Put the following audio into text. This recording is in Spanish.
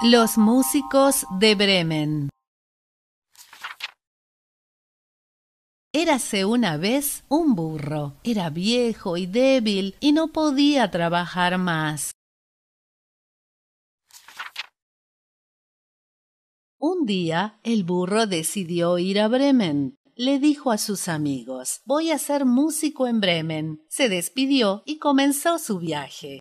Los músicos de Bremen. Érase una vez un burro. Era viejo y débil y no podía trabajar más. Un día el burro decidió ir a Bremen. Le dijo a sus amigos Voy a ser músico en Bremen. Se despidió y comenzó su viaje.